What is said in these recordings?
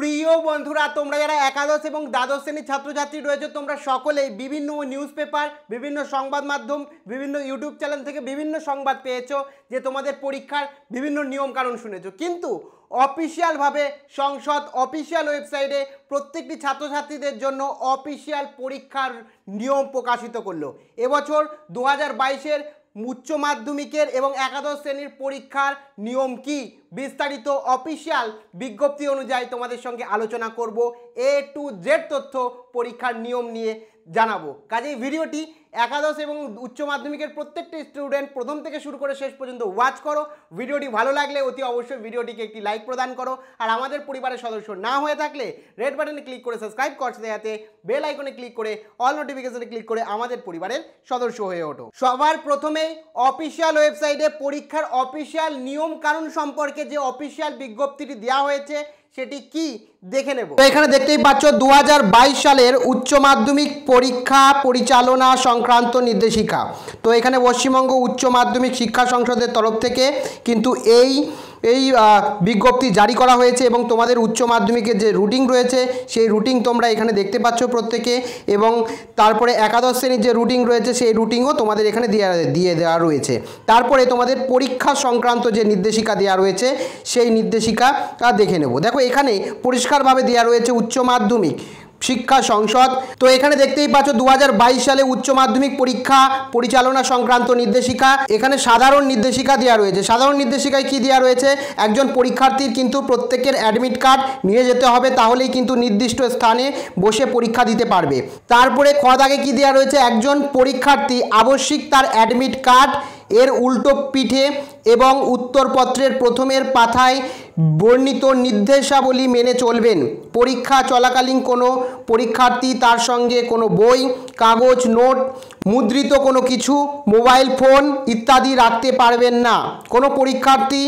প্রিয় বন্ধুরা তোমরা যারা একাদশ এবং দ্বাদশ শ্রেণীর ছাত্রছাত্রী রয়েছে তোমরা সকলেই বিভিন্ন নিউজ পেপার বিভিন্ন সংবাদ মাধ্যম বিভিন্ন ইউটিউব চ্যানেল থেকে বিভিন্ন সংবাদ পেয়েছো যে তোমাদের পরীক্ষার বিভিন্ন নিয়মকানুন শুনেছ কিন্তু অফিসিয়ালভাবে সংসদ অফিসিয়াল ওয়েবসাইটে প্রত্যেকটি ছাত্রছাত্রীদের জন্য অফিসিয়াল পরীক্ষার নিয়ম প্রকাশিত করলো এবছর দু হাজার বাইশের উচ্চ মাধ্যমিকের এবং একাদশ শ্রেণীর পরীক্ষার নিয়ম কি বিস্তারিত অফিসিয়াল বিজ্ঞপ্তি অনুযায়ী তোমাদের সঙ্গে আলোচনা করব এ টু জেড তথ্য পরীক্ষার নিয়ম নিয়ে জানাবো কাজেই ভিডিওটি একাদশ এবং উচ্চ মাধ্যমিকের প্রত্যেকটি স্টুডেন্ট প্রথম থেকে শুরু করে শেষ পর্যন্ত ওয়াচ করো ভিডিওটি ভালো লাগলে অতি অবশ্যই ভিডিওটিকে একটি লাইক প্রদান করো আর আমাদের পরিবারের সদস্য না হয়ে থাকলে রেড বাটনে ক্লিক করে সাবস্ক্রাইব করছে যাতে বেল আইকনে ক্লিক করে অল নোটিফিকেশনে ক্লিক করে আমাদের পরিবারের সদস্য হয়ে ওঠো সবার প্রথমেই অফিসিয়াল ওয়েবসাইটে পরীক্ষার অফিসিয়াল নিয়ম কানুন সম্পর্কে যে অফিসিয়াল বিজ্ঞপ্তিটি দেওয়া হয়েছে সেটি কি দেখে নেব এখানে দেখতেই পাচ্ছ দু সালের উচ্চ মাধ্যমিক পরীক্ষা পরিচালনা সংক্রান্ত নির্দেশিকা তো এখানে পশ্চিমবঙ্গ উচ্চ মাধ্যমিক শিক্ষা সংসদের তরফ থেকে কিন্তু এই এই বিজ্ঞপ্তি জারি করা হয়েছে এবং তোমাদের উচ্চ মাধ্যমিকের যে রুটিন রয়েছে সেই রুটিন তোমরা এখানে দেখতে পাচ্ছ প্রত্যেকে এবং তারপরে একাদশ শ্রেণীর যে রুটিন রয়েছে সেই রুটিনও তোমাদের এখানে দিয়ে দিয়ে দেওয়া রয়েছে তারপরে তোমাদের পরীক্ষা সংক্রান্ত যে নির্দেশিকা দেওয়া রয়েছে সেই নির্দেশিকা দেখে নেব দেখো এখানে পরিষ্কারভাবে দেওয়া রয়েছে উচ্চ মাধ্যমিক শিক্ষা সংসদ তো এখানে দেখতেই পাচ্ছ দু সালে উচ্চ মাধ্যমিক পরীক্ষা পরিচালনা সংক্রান্ত নির্দেশিকা এখানে সাধারণ নির্দেশিকা দেওয়া রয়েছে সাধারণ নির্দেশিকায় কি দেওয়া রয়েছে একজন পরীক্ষার্থীর কিন্তু প্রত্যেকের অ্যাডমিট কার্ড নিয়ে যেতে হবে তাহলেই কিন্তু নির্দিষ্ট স্থানে বসে পরীক্ষা দিতে পারবে তারপরে খদাগে কি দেওয়া রয়েছে একজন পরীক্ষার্থী আবশ্যিক তার অ্যাডমিট কার্ড এর উল্টো পিঠে এবং উত্তরপত্রের প্রথমের পাথায় বর্ণিত নির্দেশাবলী মেনে চলবেন পরীক্ষা চলাকালীন কোনো পরীক্ষার্থী তার সঙ্গে কোনো বই কাগজ নোট মুদ্রিত কোনো কিছু মোবাইল ফোন ইত্যাদি রাখতে পারবেন না কোনো পরীক্ষার্থী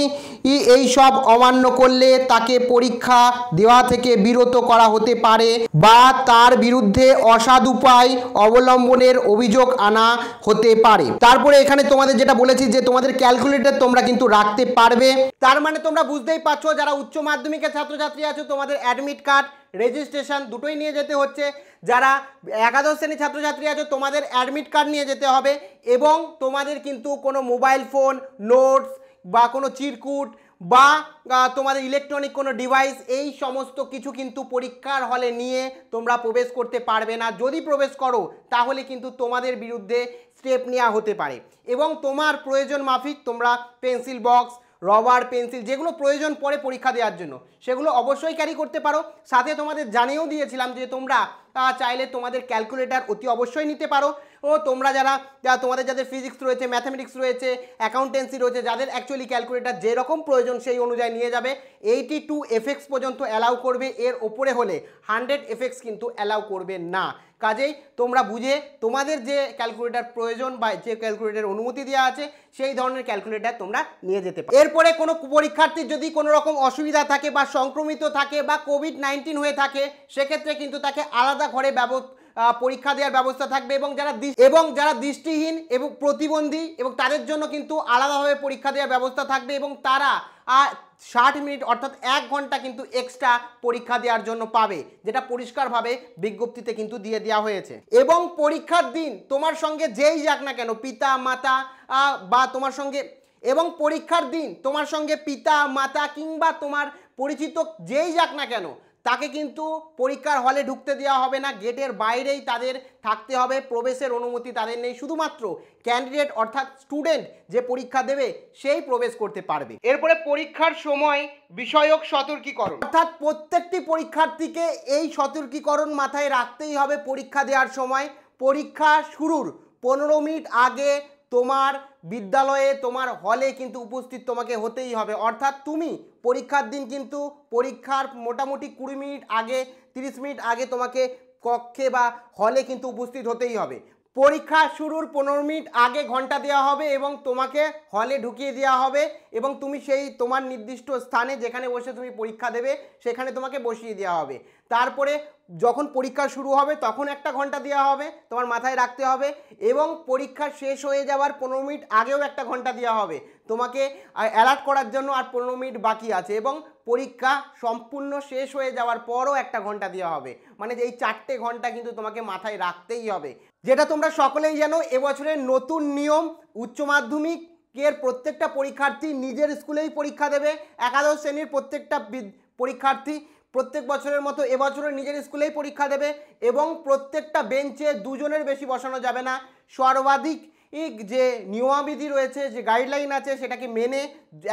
এই সব অমান্য করলে তাকে পরীক্ষা দেওয়া থেকে বিরত করা হতে পারে বা তার বিরুদ্ধে অসাধু উপায় অবলম্বনের অভিযোগ আনা হতে পারে তারপরে এখানে তোমাদের যেটা বলেছি যে তোমাদের ক্যালকুলেটর তোমরা কিন্তু রাখতে পারবে তার মানে তোমরা বুঝতেই পারছো যারা উচ্চ মাধ্যমিকের ছাত্রছাত্রী আছো তোমাদের অ্যাডমিট কার্ড রেজিস্ট্রেশন দুটোই নিয়ে যেতে হচ্ছে যারা একাদশ শ্রেণীর ছাত্রছাত্রী আছে তোমাদের অ্যাডমিট কার্ড নিয়ে যেতে হবে এবং তোমাদের কিন্তু কোনো মোবাইল ফোন নোটস বা কোনো চিরকুট বা তোমাদের ইলেকট্রনিক কোনো ডিভাইস এই সমস্ত কিছু কিন্তু পরীক্ষার হলে নিয়ে তোমরা প্রবেশ করতে পারবে না যদি প্রবেশ করো তাহলে কিন্তু তোমাদের বিরুদ্ধে স্টেপ নেওয়া হতে পারে এবং তোমার প্রয়োজন মাফিক তোমরা পেন্সিল বক্স রবার পেন্সিল যেগুলো প্রয়োজন পড়ে পরীক্ষা দেওয়ার জন্য সেগুলো অবশ্যই ক্যারি করতে পারো সাথে তোমাদের জানিয়েও দিয়েছিলাম যে তোমরা চাইলে তোমাদের ক্যালকুলেটার অতি অবশ্যই নিতে পারো ও তোমরা যারা যা তোমাদের যাদের ফিজিক্স রয়েছে ম্যাথামেটিক্স রয়েছে অ্যাকাউন্টেন্সি রয়েছে যাদের অ্যাকচুয়ালি ক্যালকুলেটার যেরকম প্রয়োজন সেই অনুযায়ী নিয়ে যাবে এইটি টু এফেক্টস পর্যন্ত অ্যালাউ করবে এর ওপরে হলে হান্ড্রেড এফেক্টস কিন্তু অ্যালাউ করবে না কাজেই তোমরা বুঝে তোমাদের যে ক্যালকুলেটার প্রয়োজন বা যে ক্যালকুলেটার অনুমতি দেওয়া আছে সেই ধরনের ক্যালকুলেটার তোমরা নিয়ে যেতে পারো এরপরে কোনো পরীক্ষার্থীর যদি কোনো রকম অসুবিধা থাকে বা সংক্রমিত থাকে বা কোভিড নাইন্টিন হয়ে থাকে সেক্ষেত্রে কিন্তু তাকে আলাদা আলাদা ঘরে পরীক্ষা দেওয়ার ব্যবস্থা থাকবে এবং যারা এবং যারা দৃষ্টিহীন এবং প্রতিবন্ধী এবং তাদের জন্য কিন্তু আলাদাভাবে পরীক্ষা দেওয়ার ব্যবস্থা থাকবে এবং তারা ষাট মিনিট অর্থাৎ এক ঘন্টা কিন্তু এক্সট্রা পরীক্ষা দেওয়ার জন্য পাবে যেটা পরিষ্কারভাবে বিজ্ঞপ্তিতে কিন্তু দিয়ে দেওয়া হয়েছে এবং পরীক্ষার দিন তোমার সঙ্গে যেই যাক না কেন পিতা মাতা বা তোমার সঙ্গে এবং পরীক্ষার দিন তোমার সঙ্গে পিতা মাতা কিংবা তোমার পরিচিত যেই যাক না কেন তাকে কিন্তু পরীক্ষার হলে ঢুকতে দেওয়া হবে না গেটের বাইরেই তাদের থাকতে হবে প্রবেশের অনুমতি তাদের নেই শুধুমাত্র ক্যান্ডিডেট অর্থাৎ স্টুডেন্ট যে পরীক্ষা দেবে সেই প্রবেশ করতে পারবে এরপরে পরীক্ষার সময় বিষয়ক সতর্কীকরণ অর্থাৎ প্রত্যেকটি পরীক্ষার্থীকে এই সতর্কীকরণ মাথায় রাখতেই হবে পরীক্ষা দেওয়ার সময় পরীক্ষা শুরুর পনেরো মিনিট আগে তোমার বিদ্যালয়ে তোমার হলে কিন্তু উপস্থিত তোমাকে হতেই হবে অর্থাৎ তুমি পরীক্ষার দিন কিন্তু পরীক্ষার মোটামুটি কুড়ি মিনিট আগে 30 মিনিট আগে তোমাকে কক্ষে বা হলে কিন্তু উপস্থিত হতেই হবে পরীক্ষা শুরুর পনেরো মিনিট আগে ঘন্টা দেওয়া হবে এবং তোমাকে হলে ঢুকিয়ে দেওয়া হবে এবং তুমি সেই তোমার নির্দিষ্ট স্থানে যেখানে বসে তুমি পরীক্ষা দেবে সেখানে তোমাকে বসিয়ে দেওয়া হবে তারপরে যখন পরীক্ষা শুরু হবে তখন একটা ঘন্টা দেওয়া হবে তোমার মাথায় রাখতে হবে এবং পরীক্ষা শেষ হয়ে যাওয়ার পনেরো মিনিট আগেও একটা ঘন্টা দেওয়া হবে তোমাকে অ্যালার্ট করার জন্য আর পনেরো মিনিট বাকি আছে এবং পরীক্ষা সম্পূর্ণ শেষ হয়ে যাওয়ার পরও একটা ঘন্টা দেওয়া হবে মানে যে এই চারটে ঘন্টা কিন্তু তোমাকে মাথায় রাখতেই হবে যেটা তোমরা সকলেই জানো এবছরের নতুন নিয়ম উচ্চ মাধ্যমিক প্রত্যেকটা পরীক্ষার্থী নিজের স্কুলেই পরীক্ষা দেবে একাদশ শ্রেণীর প্রত্যেকটা পরীক্ষার্থী প্রত্যেক বছরের মতো এবছরের নিজের স্কুলেই পরীক্ষা দেবে এবং প্রত্যেকটা বেঞ্চে দুজনের বেশি বসানো যাবে না সর্বাধিক যে নিয়মাবিধি রয়েছে যে গাইডলাইন আছে সেটাকে মেনে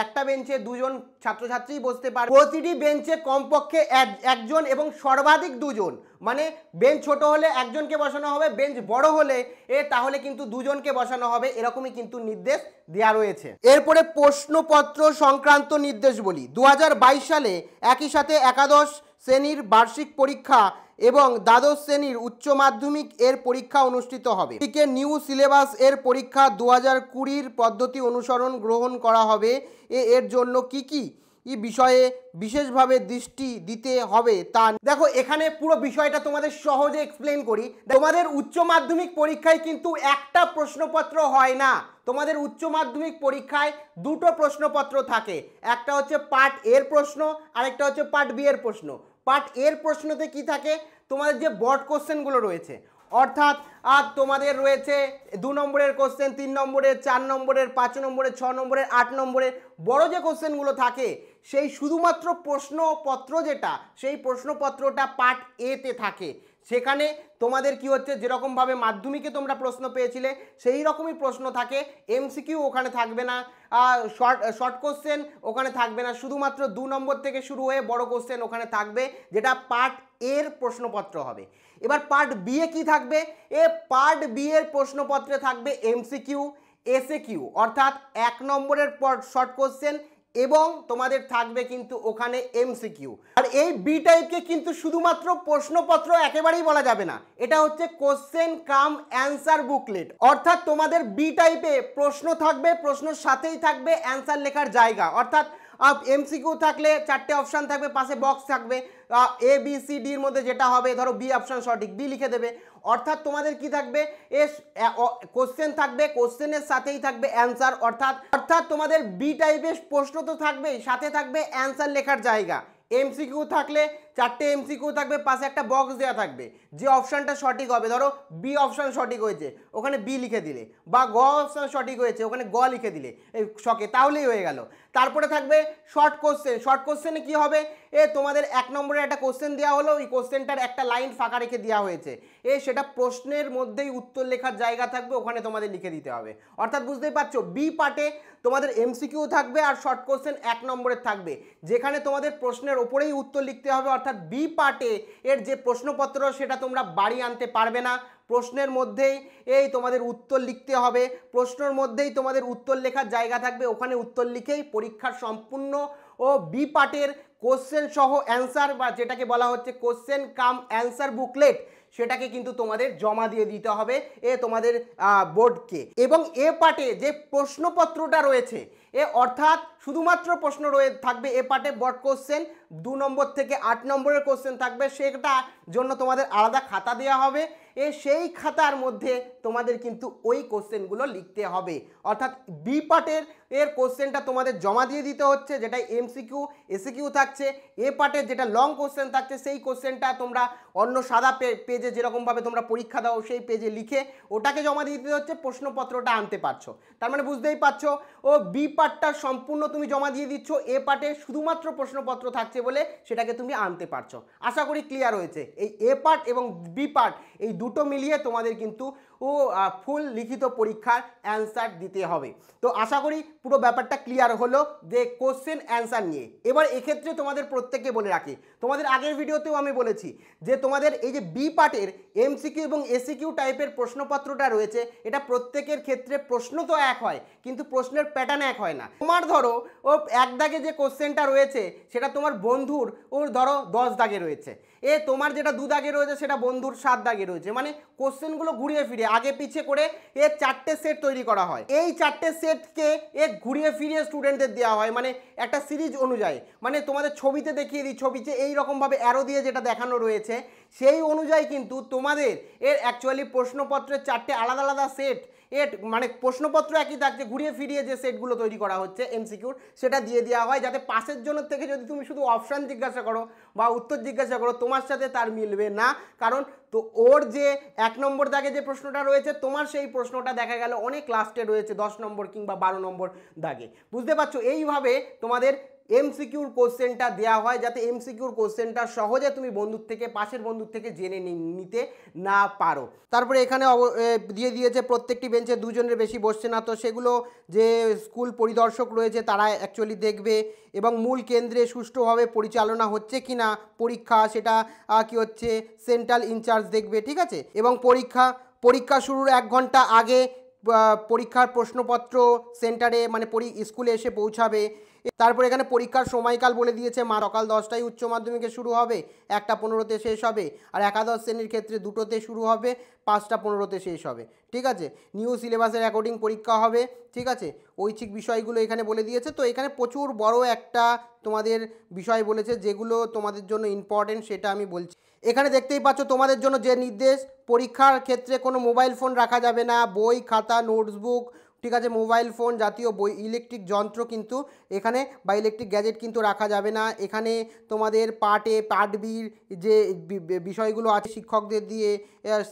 একটা বেঞ্চে দুজন ছাত্রছাত্রী বসতে পারে প্রতিটি বেঞ্চে কমপক্ষে একজন এবং সর্বাধিক দুজন মানে বেঞ্চ ছোট হলে একজনকে বসানো হবে বেঞ্চ বড় হলে এ তাহলে কিন্তু দুজনকে বসানো হবে এরকমই কিন্তু নির্দেশ দেওয়া রয়েছে এরপরে প্রশ্নপত্র সংক্রান্ত নির্দেশ বলি দু সালে একই সাথে একাদশ শ্রেণীর বার্ষিক পরীক্ষা এবং দ্বাদশ শ্রেণীর উচ্চ মাধ্যমিক এর পরীক্ষা অনুষ্ঠিত হবে এদিকে নিউ সিলেবাস এর পরীক্ষা দু হাজার কুড়ির পদ্ধতি অনুসরণ গ্রহণ করা হবে এর জন্য কি কি ই বিষয়ে বিশেষভাবে দৃষ্টি দিতে হবে তা দেখো এখানে পুরো বিষয়টা তোমাদের সহজে এক্সপ্লেন করি তোমাদের উচ্চ মাধ্যমিক পরীক্ষায় কিন্তু একটা প্রশ্নপত্র হয় না তোমাদের উচ্চ মাধ্যমিক পরীক্ষায় দুটো প্রশ্নপত্র থাকে একটা হচ্ছে পার্ট এর প্রশ্ন আর একটা হচ্ছে পার্ট বি এর প্রশ্ন পার্ট এর প্রশ্নতে কি থাকে তোমাদের যে বট কোশ্চেনগুলো রয়েছে অর্থাৎ আর তোমাদের রয়েছে দু নম্বরের কোশ্চেন তিন নম্বরের চার নম্বরের পাঁচ নম্বরের ছ নম্বরের আট নম্বরের বড় যে কোশ্চেনগুলো থাকে সেই শুধুমাত্র প্রশ্নপত্র যেটা সেই প্রশ্নপত্রটা পার্ট এতে থাকে সেখানে তোমাদের কি হচ্ছে যেরকমভাবে মাধ্যমিকে তোমরা প্রশ্ন পেয়েছিলে সেই রকমই প্রশ্ন থাকে এমসিকিউ ওখানে থাকবে না শর্ট শর্ট কোশ্চেন ওখানে থাকবে না শুধুমাত্র দু নম্বর থেকে শুরু হয়ে বড় কোশ্চেন ওখানে থাকবে যেটা পার্ট এর প্রশ্নপত্র হবে এবার পার্ট বি এ কী থাকবে এ পার্ট বি এর প্রশ্নপত্রে থাকবে এমসিকিউ এসএ কিউ অর্থাৎ এক নম্বরের পর শর্ট কোশ্চেন এবং তোমাদের থাকবে কিন্তু ওখানে এমসিকিউ আর এই বি টাইপকে কিন্তু শুধুমাত্র প্রশ্নপত্র একেবারেই বলা যাবে না এটা হচ্ছে কোশ্চেন কাম অ্যান্সার বুকলেট অর্থাৎ তোমাদের বি টাইপে প্রশ্ন থাকবে প্রশ্নর সাথেই থাকবে অ্যান্সার লেখার জায়গা অর্থাৎ আপ এমসিকিউ থাকলে চারটে অপশান থাকবে পাশে বক্স থাকবে এ বি সি ডির মধ্যে যেটা হবে ধরো বি অপশান সঠিক বি লিখে দেবে অর্থাৎ তোমাদের কি থাকবে এ কোশ্চেন থাকবে কোশ্চেনের সাথেই থাকবে অ্যান্সার অর্থাৎ অর্থাৎ তোমাদের বি টাইপের প্রশ্ন তো থাকবেই সাথে থাকবে অ্যান্সার লেখার জায়গা এমসিকিউ থাকলে চারটে এমসিকিউ থাকবে পাশে একটা বক্স দেওয়া থাকবে যে অপশানটা সঠিক হবে ধরো বি অপশান সঠিক হয়েছে ওখানে বি লিখে দিলে বা গ অপশান সঠিক হয়েছে ওখানে গ লিখে দিলে এই শখে তাহলেই হয়ে গেল তারপরে থাকবে শর্ট কোশ্চেন শর্ট কোশ্চেনে কি হবে এ তোমাদের এক নম্বরে একটা কোশ্চেন দেওয়া হলো ওই কোশ্চেনটার একটা লাইন ফাঁকা রেখে দেওয়া হয়েছে এ সেটা প্রশ্নের মধ্যেই উত্তর লেখার জায়গা থাকবে ওখানে তোমাদের লিখে দিতে হবে অর্থাৎ বুঝতেই পারছো বি পার্টে তোমাদের এমসিকিউ থাকবে আর শর্ট কোশ্চেন এক নম্বরের থাকবে যেখানে তোমাদের প্রশ্নের ওপরেই উত্তর লিখতে হবে অর্থাৎ বি পার্টে এর যে প্রশ্নপত্র সেটা তোমরা বাড়ি আনতে পারবে না প্রশ্নের মধ্যেই এই তোমাদের উত্তর লিখতে হবে প্রশ্নের মধ্যেই তোমাদের উত্তর লেখার জায়গা থাকবে ওখানে উত্তর লিখেই পরীক্ষার সম্পূর্ণ ও বি পার্টের কোশ্চেন সহ অ্যান্সার বা যেটাকে বলা হচ্ছে কোশ্চেন কাম অ্যান্সার বুকলেট সেটাকে কিন্তু তোমাদের জমা দিয়ে দিতে হবে এ তোমাদের বোর্ডকে এবং এ পার্টে যে প্রশ্নপত্রটা রয়েছে এ অর্থাৎ শুধুমাত্র প্রশ্ন রয়ে থাকবে এ পার্টে বট কোশ্চেন দু নম্বর থেকে আট নম্বরের কোশ্চেন থাকবে সেটা জন্য তোমাদের আলাদা খাতা দেওয়া হবে এ সেই খাতার মধ্যে তোমাদের কিন্তু ওই কোশ্চেনগুলো লিখতে হবে অর্থাৎ বি পার্টের এর কোশ্চেনটা তোমাদের জমা দিয়ে দিতে হচ্ছে যেটা এমসিকিউ এসিকিউ থাকছে এ পার্টের যেটা লং কোশ্চেন থাকছে সেই কোশ্চেনটা তোমরা অন্য সাদা পেজে যেরকমভাবে তোমরা পরীক্ষা দাও সেই পেজে লিখে ওটাকে জমা দিয়ে দিতে হচ্ছে প্রশ্নপত্রটা আনতে পারছো তার মানে বুঝতেই পারছো ও বি পার্টটা সম্পূর্ণ তুমি জমা দিয়ে দিচ্ছ এ পার্টে শুধুমাত্র প্রশ্নপত্র থাকছে বলে সেটাকে তুমি আনতে পারছো আশা করি ক্লিয়ার হয়েছে এই এ পার্ট এবং বি পার্ট এই দুটো মিলিয়ে তোমাদের কিন্তু ও ফুল লিখিত পরীক্ষার অ্যান্সার দিতে হবে তো আশা করি পুরো ব্যাপারটা ক্লিয়ার হলো যে কোশ্চেন অ্যান্সার নিয়ে এবার এক্ষেত্রে তোমাদের প্রত্যেককে বলে রাখি তোমাদের আগের ভিডিওতেও আমি বলেছি যে তোমাদের এই যে বি পার্টের এমসিকিউ এবং e এসিকিউ টাইপের প্রশ্নপত্রটা রয়েছে এটা প্রত্যেকের ক্ষেত্রে প্রশ্ন তো এক হয় কিন্তু প্রশ্নের প্যাটার্ন এক হয় না তোমার ধরো ও এক দাগে যে কোশ্চেনটা রয়েছে সেটা তোমার বন্ধুর ওর ধরো দশ দাগে রয়েছে এ তোমার যেটা দু দাগে রয়েছে সেটা বন্ধুর সাত দাগে রয়েছে মানে কোশ্চেনগুলো ঘুরিয়ে ফিরে আগে পিছিয়ে করে এর চারটে সেট তৈরি করা হয় এই চারটে সেটকে এ ঘুরিয়ে ফিরিয়ে স্টুডেন্টদের দেওয়া হয় মানে একটা সিরিজ অনুযায়ী মানে তোমাদের ছবিতে দেখিয়ে দিই ছবিতে এই অ্যারো দিয়ে যেটা দেখানো রয়েছে সেই অনুযায়ী কিন্তু তোমাদের এর অ্যাকচুয়ালি প্রশ্নপত্রের চারটে আলাদা আলাদা সেট এট মানে প্রশ্নপত্র একই থাকছে ঘুরিয়ে ফিরিয়ে যে সেটগুলো তৈরি করা হচ্ছে এমসিকিউর সেটা দিয়ে দেওয়া হয় যাতে পাশের জন্য থেকে যদি তুমি শুধু অপশান জিজ্ঞাসা করো বা উত্তর জিজ্ঞাসা করো তোমার সাথে তার মিলবে না কারণ তো ওর যে এক নম্বর দাগে যে প্রশ্নটা রয়েছে তোমার সেই প্রশ্নটা দেখা গেল অনেক লাস্টে রয়েছে দশ নম্বর কিংবা বারো নম্বর দাগে বুঝতে পারছো এইভাবে তোমাদের এমসিকিউর কোশ্চেনটা দেওয়া হয় যাতে এমসিকিউর কোশ্চেনটা সহজে তুমি বন্ধুর থেকে পাশের বন্ধুর থেকে জেনে নিতে না পারো তারপরে এখানে দিয়ে দিয়েছে প্রত্যেকটি বেঞ্চে দুজনের বেশি বসছে না তো সেগুলো যে স্কুল পরিদর্শক রয়েছে তারা অ্যাকচুয়ালি দেখবে এবং মূল কেন্দ্রে সুষ্ঠুভাবে পরিচালনা হচ্ছে কি না পরীক্ষা সেটা কি হচ্ছে সেন্ট্রাল ইনচার্জ দেখবে ঠিক আছে এবং পরীক্ষা পরীক্ষা শুরুর এক ঘন্টা আগে পরীক্ষার প্রশ্নপত্র সেন্টারে মানে স্কুলে এসে পৌঁছাবে তারপর এখানে পরীক্ষার সময়কাল বলে দিয়েছে মা সকাল দশটায় উচ্চ মাধ্যমিকে শুরু হবে একটা পনেরোতে শেষ হবে আর একাদশ শ্রেণীর ক্ষেত্রে দুটোতে শুরু হবে পাঁচটা পনেরোতে শেষ হবে ঠিক আছে নিউ সিলেবাসের অ্যাকর্ডিং পরীক্ষা হবে ঠিক আছে ঐচ্ছিক বিষয়গুলো এখানে বলে দিয়েছে তো এখানে প্রচুর বড় একটা তোমাদের বিষয় বলেছে যেগুলো তোমাদের জন্য ইম্পর্টেন্ট সেটা আমি বলছি এখানে দেখতেই পাচ্ছ তোমাদের জন্য যে নির্দেশ পরীক্ষার ক্ষেত্রে কোনো মোবাইল ফোন রাখা যাবে না বই খাতা নোটসবুক ঠিক আছে মোবাইল ফোন জাতীয় বই ইলেকট্রিক যন্ত্র কিন্তু এখানে বা ইলেকট্রিক গ্যাজেট কিন্তু রাখা যাবে না এখানে তোমাদের পার্টে পার্ট যে বিষয়গুলো আছে শিক্ষকদের দিয়ে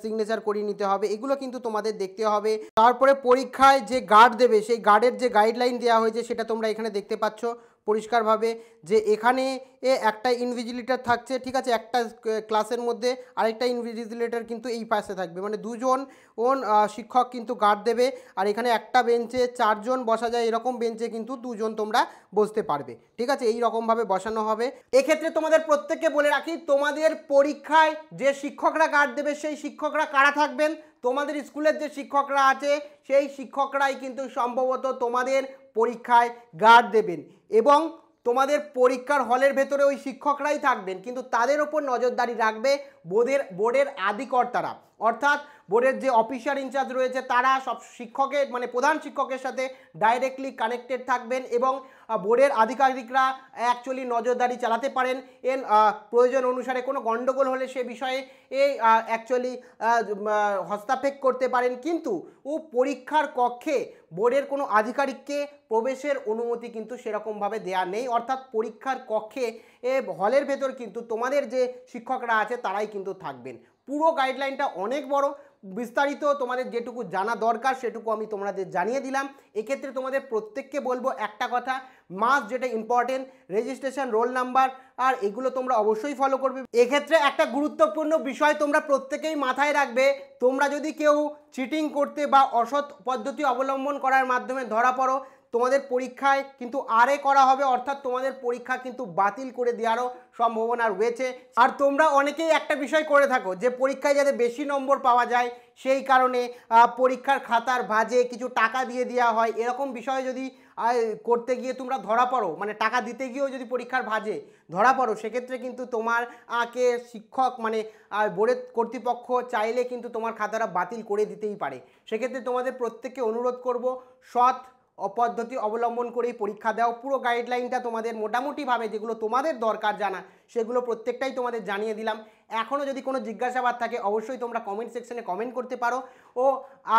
সিগনেচার করিয়ে নিতে হবে এগুলো কিন্তু তোমাদের দেখতে হবে তারপরে পরীক্ষায় যে গার্ড দেবে সেই গার্ডের যে গাইডলাইন দেওয়া হয়েছে সেটা তোমরা এখানে দেখতে পাচ্ছ পরিষ্কারভাবে যে এখানে এ একটা ইনভিজিলেটার থাকছে ঠিক আছে একটা ক্লাসের মধ্যে আরেকটা ইনভিজিলেটার কিন্তু এই পাশে থাকবে মানে দুজন ওন শিক্ষক কিন্তু গার্ড দেবে আর এখানে একটা বেঞ্চে চারজন বসা যায় এরকম বেঞ্চে কিন্তু দুজন তোমরা বসতে পারবে ঠিক আছে এই রকমভাবে বসানো হবে এক্ষেত্রে তোমাদের প্রত্যেককে বলে রাখি তোমাদের পরীক্ষায় যে শিক্ষকরা গার্ড দেবে সেই শিক্ষকরা কারা থাকবেন তোমাদের স্কুলের যে শিক্ষকরা আছে সেই শিক্ষকরাই কিন্তু সম্ভবত তোমাদের পরীক্ষায় গার্ড দেবেন এবং তোমাদের পরীক্ষার হলের ভেতরে ওই শিক্ষকরাই থাকবেন কিন্তু তাদের ওপর নজরদারি রাখবে বোর্ডের বোর্ডের আধিকর্তারা অর্থাৎ বোর্ডের যে অফিসার ইনচার্জ রয়েছে তারা সব শিক্ষকের মানে প্রধান শিক্ষকের সাথে ডাইরেক্টলি কানেক্টেড থাকবেন এবং বোর্ডের আধিকারিকরা অ্যাকচুয়ালি নজরদারি চালাতে পারেন এর প্রয়োজন অনুসারে কোনো গণ্ডগোল হলে সে বিষয়ে এই অ্যাকচুয়ালি হস্তাক্ষেপ করতে পারেন কিন্তু ও পরীক্ষার কক্ষে বোর্ডের কোনো আধিকারিককে প্রবেশের অনুমতি কিন্তু সেরকমভাবে দেয়া নেই অর্থাৎ পরীক্ষার কক্ষে এ হলের ভেতর কিন্তু তোমাদের যে শিক্ষকরা আছে তারাই কিন্তু থাকবেন পুরো গাইডলাইনটা অনেক বড় বিস্তারিত তোমাদের যেটুকু জানা দরকার সেটুকু আমি তোমাদের জানিয়ে দিলাম এক্ষেত্রে তোমাদের প্রত্যেককে বলবো একটা কথা মাস যেটা ইম্পর্টেন্ট রেজিস্ট্রেশন রোল নাম্বার আর এগুলো তোমরা অবশ্যই ফলো করবে এক্ষেত্রে একটা গুরুত্বপূর্ণ বিষয় তোমরা প্রত্যেকেই মাথায় রাখবে তোমরা যদি কেউ চিটিং করতে বা অসৎ পদ্ধতি অবলম্বন করার মাধ্যমে ধরা পড়ো তোমাদের পরীক্ষায় কিন্তু আরে করা হবে অর্থাৎ তোমাদের পরীক্ষা কিন্তু বাতিল করে দেওয়ারও সম্ভাবনা রয়েছে আর তোমরা অনেকেই একটা বিষয় করে থাকো যে পরীক্ষায় যাতে বেশি নম্বর পাওয়া যায় সেই কারণে পরীক্ষার খাতার ভাজে কিছু টাকা দিয়ে দেওয়া হয় এরকম বিষয়ে যদি করতে গিয়ে তোমরা ধরা পড়ো মানে টাকা দিতে গিয়েও যদি পরীক্ষার ভাজে ধরা পড়ো সেক্ষেত্রে কিন্তু তোমার কে শিক্ষক মানে বোর্ডের কর্তৃপক্ষ চাইলে কিন্তু তোমার খাতাটা বাতিল করে দিতেই পারে সেক্ষেত্রে তোমাদের প্রত্যেককে অনুরোধ করব সৎ পদ্ধতি অবলম্বন করেই পরীক্ষা দাও পুরো গাইডলাইনটা তোমাদের মোটামুটিভাবে যেগুলো তোমাদের দরকার জানা সেগুলো প্রত্যেকটাই তোমাদের জানিয়ে দিলাম এখনও যদি কোনো জিজ্ঞাসাবাদ থাকে অবশ্যই তোমরা কমেন্ট সেকশনে কমেন্ট করতে পারো ও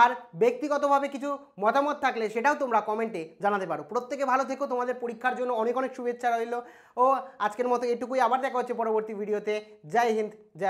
আর ব্যক্তিগতভাবে কিছু মতামত থাকলে সেটাও তোমরা কমেন্টে জানাতে পারো প্রত্যেকে ভালো থেকো তোমাদের পরীক্ষার জন্য অনেক অনেক শুভেচ্ছা রইল ও আজকের মতো এটুকুই আবার দেখা হচ্ছে পরবর্তী ভিডিওতে জয় হিন্দ জয়